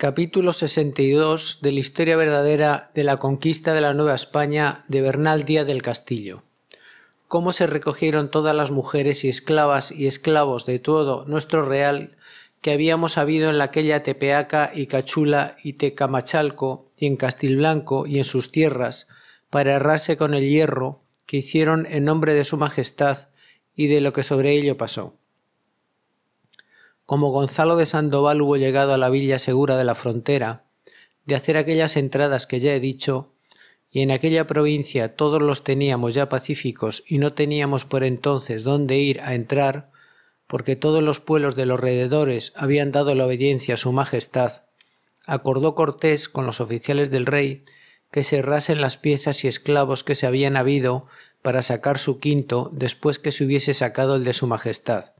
capítulo 62 de la historia verdadera de la conquista de la Nueva España de Bernal Díaz del Castillo. Cómo se recogieron todas las mujeres y esclavas y esclavos de todo nuestro real que habíamos habido en la aquella Tepeaca y Cachula y Tecamachalco y en Castilblanco y en sus tierras, para errarse con el hierro que hicieron en nombre de su majestad y de lo que sobre ello pasó como Gonzalo de Sandoval hubo llegado a la villa segura de la frontera, de hacer aquellas entradas que ya he dicho, y en aquella provincia todos los teníamos ya pacíficos y no teníamos por entonces dónde ir a entrar, porque todos los pueblos de los rededores habían dado la obediencia a su majestad, acordó Cortés con los oficiales del rey que cerrasen las piezas y esclavos que se habían habido para sacar su quinto después que se hubiese sacado el de su majestad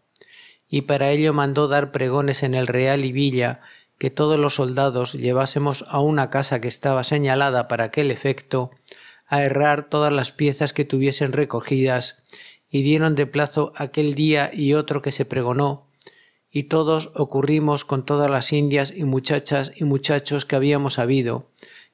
y para ello mandó dar pregones en el Real y Villa que todos los soldados llevásemos a una casa que estaba señalada para aquel efecto, a errar todas las piezas que tuviesen recogidas, y dieron de plazo aquel día y otro que se pregonó, y todos ocurrimos con todas las indias y muchachas y muchachos que habíamos habido,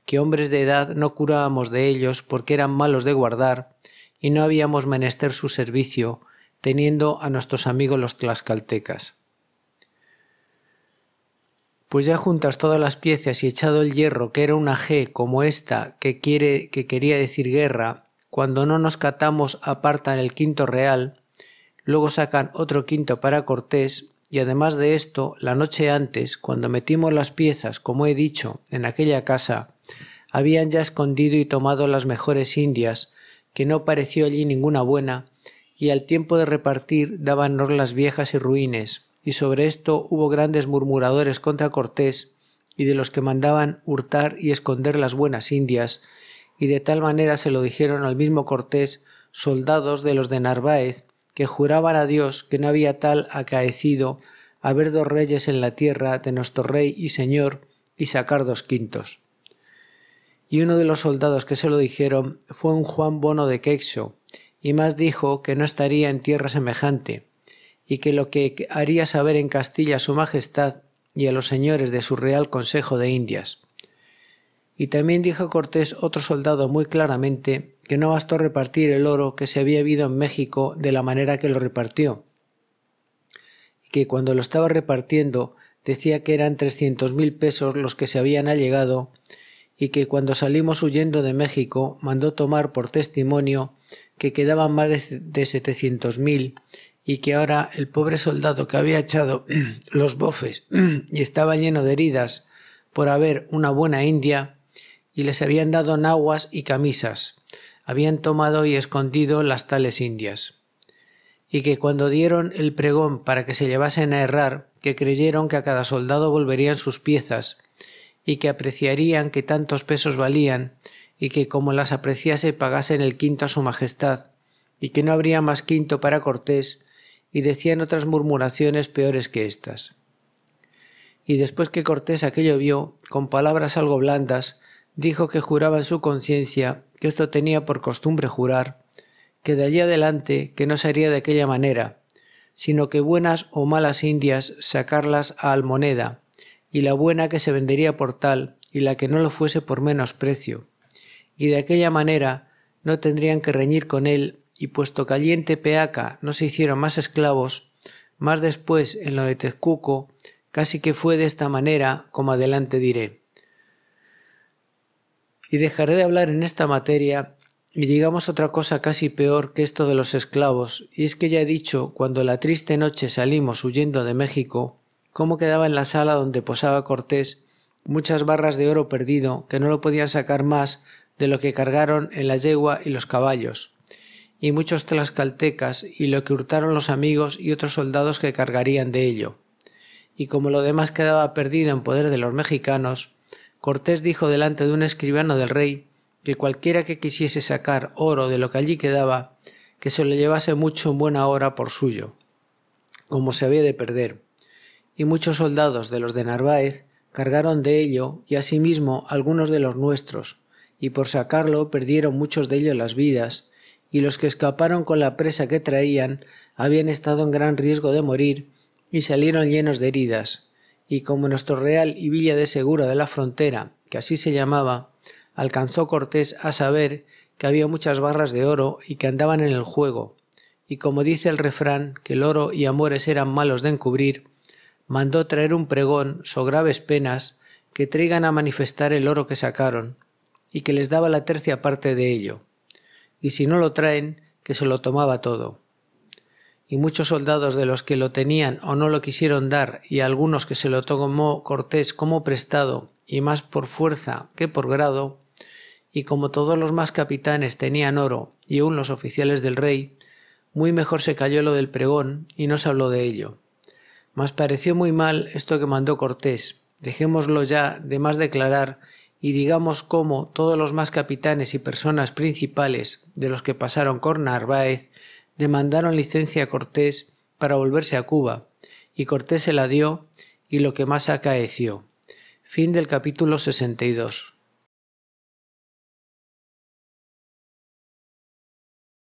que hombres de edad no curábamos de ellos porque eran malos de guardar, y no habíamos menester su servicio, teniendo a nuestros amigos los tlaxcaltecas. Pues ya juntas todas las piezas y echado el hierro, que era una G como esta, que, quiere, que quería decir guerra, cuando no nos catamos apartan el quinto real, luego sacan otro quinto para Cortés, y además de esto, la noche antes, cuando metimos las piezas, como he dicho, en aquella casa, habían ya escondido y tomado las mejores indias, que no pareció allí ninguna buena, y al tiempo de repartir daban las viejas y ruines, y sobre esto hubo grandes murmuradores contra Cortés y de los que mandaban hurtar y esconder las buenas indias, y de tal manera se lo dijeron al mismo Cortés soldados de los de Narváez, que juraban a Dios que no había tal acaecido haber dos reyes en la tierra de nuestro rey y señor y sacar dos quintos. Y uno de los soldados que se lo dijeron fue un Juan Bono de Quexo, y más dijo que no estaría en tierra semejante, y que lo que haría saber en Castilla a su Majestad y a los señores de su Real Consejo de Indias. Y también dijo Cortés otro soldado muy claramente que no bastó repartir el oro que se había habido en México de la manera que lo repartió, y que cuando lo estaba repartiendo decía que eran trescientos mil pesos los que se habían allegado, y que cuando salimos huyendo de México mandó tomar por testimonio que quedaban más de, setecientos mil y que ahora el pobre soldado que había echado los bofes y estaba lleno de heridas por haber una buena India, y les habían dado naguas y camisas, habían tomado y escondido las tales indias, y que cuando dieron el pregón para que se llevasen a errar, que creyeron que a cada soldado volverían sus piezas, y que apreciarían que tantos pesos valían, y que como las apreciase pagasen el quinto a su majestad, y que no habría más quinto para Cortés, y decían otras murmuraciones peores que éstas. Y después que Cortés aquello vio, con palabras algo blandas, dijo que juraba en su conciencia, que esto tenía por costumbre jurar, que de allí adelante que no sería de aquella manera, sino que buenas o malas indias sacarlas a almoneda, y la buena que se vendería por tal, y la que no lo fuese por menos precio, y de aquella manera no tendrían que reñir con él, y puesto Caliente Peaca no se hicieron más esclavos, más después en lo de Tezcuco, casi que fue de esta manera, como adelante diré. Y dejaré de hablar en esta materia y digamos otra cosa casi peor que esto de los esclavos, y es que ya he dicho, cuando la triste noche salimos huyendo de México, cómo quedaba en la sala donde posaba Cortés muchas barras de oro perdido que no lo podían sacar más de lo que cargaron en la yegua y los caballos, y muchos tlaxcaltecas y lo que hurtaron los amigos y otros soldados que cargarían de ello. Y como lo demás quedaba perdido en poder de los mexicanos, Cortés dijo delante de un escribano del rey que cualquiera que quisiese sacar oro de lo que allí quedaba, que se lo llevase mucho en buena hora por suyo, como se había de perder. Y muchos soldados de los de Narváez cargaron de ello y asimismo algunos de los nuestros, y por sacarlo perdieron muchos de ellos las vidas, y los que escaparon con la presa que traían habían estado en gran riesgo de morir y salieron llenos de heridas. Y como nuestro real y villa de Segura de la frontera, que así se llamaba, alcanzó Cortés a saber que había muchas barras de oro y que andaban en el juego, y como dice el refrán que el oro y amores eran malos de encubrir, mandó traer un pregón so graves penas que traigan a manifestar el oro que sacaron, y que les daba la tercia parte de ello, y si no lo traen, que se lo tomaba todo. Y muchos soldados de los que lo tenían o no lo quisieron dar, y algunos que se lo tomó Cortés como prestado, y más por fuerza que por grado, y como todos los más capitanes tenían oro, y aun los oficiales del rey, muy mejor se cayó lo del pregón, y no se habló de ello. Mas pareció muy mal esto que mandó Cortés, dejémoslo ya de más declarar y digamos cómo todos los más capitanes y personas principales de los que pasaron con Narváez demandaron licencia a Cortés para volverse a Cuba, y Cortés se la dio y lo que más acaeció. Fin del capítulo 62.